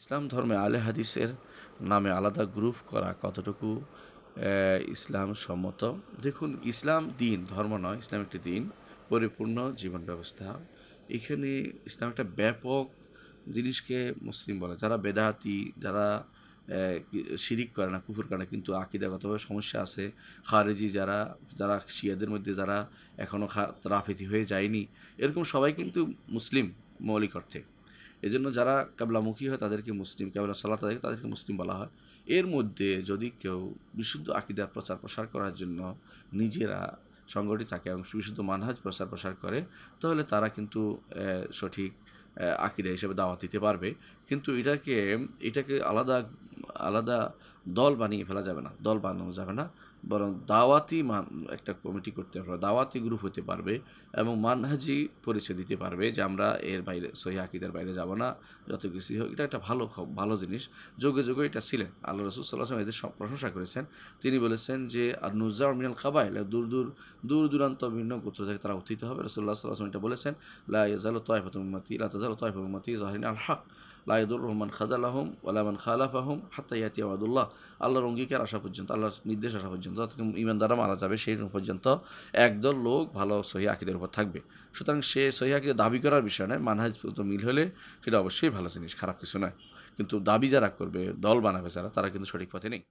ইসলাম ধর্মে আলে হাদিসের নামে আলাদা গ্রুপ করা কতটুকু ইসলাম সম্মত দেখুন ইসলাম দিন ধর্ম নয় ইসলাম একটি দিন পরিপূর্ণ জীবন ব্যবস্থা এখানে ইসলাম একটা ব্যাপক জিনিসকে মুসলিম বলে যারা বেদাহাতি যারা শিরিক করে না কুফুর করে না কিন্তু আকিদাগতভাবে সমস্যা আছে খারেজি যারা যারা শিয়াদের মধ্যে যারা এখনও রাফেতি হয়ে যায়নি এরকম সবাই কিন্তু মুসলিম মৌলিক অর্থে এজন্য যারা কেবলামুখী হয় তাদেরকে মুসলিম কেবলা সালাত তাদেরকে তাদেরকে মুসলিম বলা হয় এর মধ্যে যদি কেউ বিশুদ্ধ আকিদা প্রচার প্রসার করার জন্য নিজেরা সংগঠিত থাকে এবং বিশুদ্ধ মানহাজ প্রচার প্রসার করে তাহলে তারা কিন্তু সঠিক আকিদা হিসেবে দাওয়াত দিতে পারবে কিন্তু এটাকে এটাকে আলাদা আলাদা দল বানিয়ে ফেলা যাবে না দল বানানো যাবে না বরং দাওয়াতি মান একটা কমিটি করতে পারবে দাওয়াতি গ্রুপ হতে পারবে এবং মানহাজি পরিচয় দিতে পারবে যে আমরা এর বাইরে সহি আকিদের বাইরে যাব না যত কিছু হোক এটা একটা ভালো ভালো জিনিস যোগে যোগে এটা ছিলেন আল্লাহ রসুল সাল্লাহ এদের সব প্রশংসা করেছেন তিনি বলেছেন যে আর নুজার মিনাল কাবাইল দূর দূর দূর দূরান্ত ভিন্ন গোত্র থেকে তারা উত্থিত হবে রসুল্লাহ সাল্লাহ এটা বলেছেন লাইজাল তয়ফতুমতি লাতাজাল তয়ফুমতি জাহরিন আল হক লাইদুর রহমান খাদাল আহম ওলামান খালাফ আহম হাত্তাইয়াতি আবাদুল্লাহ আল্লাহর অঙ্গীকার আসা পর্যন্ত আল্লাহর নির্দেশ আসা পর্যন্ত ইমান দ্বারা মারা যাবে সেই পর্যন্ত একদল লোক ভালো সহি আকিদের উপর থাকবে সুতরাং সে সহি আকিদে দাবি করার বিষয় নয় মানহাজ মিল হলে সেটা অবশ্যই ভালো জিনিস খারাপ কিছু নয় কিন্তু দাবি যারা করবে দল বানাবে যারা তারা কিন্তু সঠিক পথে নেই